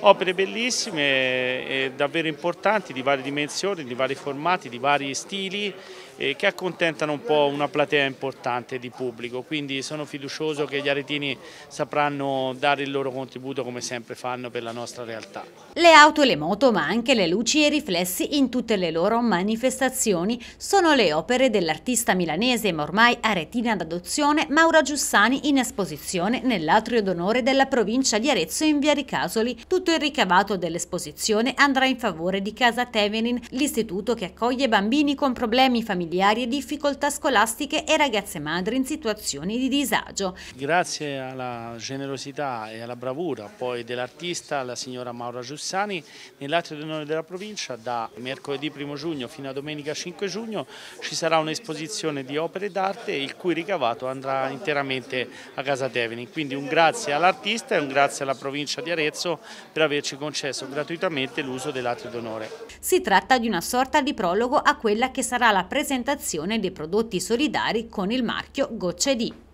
opere bellissime e davvero importanti di varie dimensioni, di vari formati, di vari stili che accontentano un po' una platea importante di pubblico, quindi sono fiducioso che gli aretini sapranno dare il loro contributo come sempre fanno per la nostra realtà. Le auto e le moto, ma anche le luci e i riflessi in tutte le loro manifestazioni sono le opere dell'artista milanese ma ormai aretina d'adozione Maura Giussani in esposizione nell'atrio d'onore della provincia di Arezzo in via Ricasoli. Tutte tutto il ricavato dell'esposizione andrà in favore di Casa Tevenin, l'istituto che accoglie bambini con problemi familiari e difficoltà scolastiche e ragazze madri in situazioni di disagio. Grazie alla generosità e alla bravura poi dell'artista, la signora Maura Giussani, nell'atrio d'onore della provincia da mercoledì 1 giugno fino a domenica 5 giugno ci sarà un'esposizione di opere d'arte il cui ricavato andrà interamente a Casa Tevenin. Quindi un grazie all'artista e un grazie alla provincia di Arezzo per averci concesso gratuitamente l'uso dell'atrio d'onore. Si tratta di una sorta di prologo a quella che sarà la presentazione dei prodotti solidari con il marchio Gocce di.